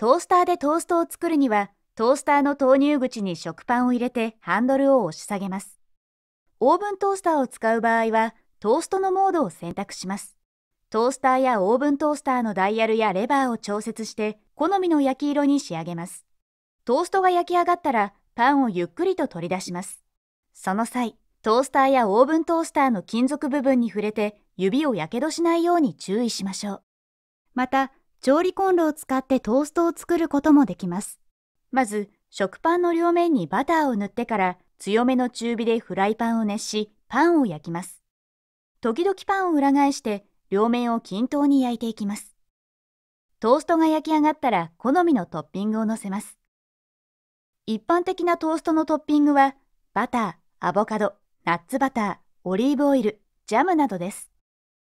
トースターでトーストを作るには、トースターの投入口に食パンを入れてハンドルを押し下げます。オーブントースターを使う場合は、トーストのモードを選択します。トースターやオーブントースターのダイヤルやレバーを調節して、好みの焼き色に仕上げます。トーストが焼き上がったら、パンをゆっくりと取り出します。その際、トースターやオーブントースターの金属部分に触れて、指をやけどしないように注意しましょう。また、調理コンロを使ってトーストを作ることもできます。まず、食パンの両面にバターを塗ってから強めの中火でフライパンを熱し、パンを焼きます。時々パンを裏返して両面を均等に焼いていきます。トーストが焼き上がったら好みのトッピングをのせます。一般的なトーストのトッピングは、バター、アボカド、ナッツバター、オリーブオイル、ジャムなどです。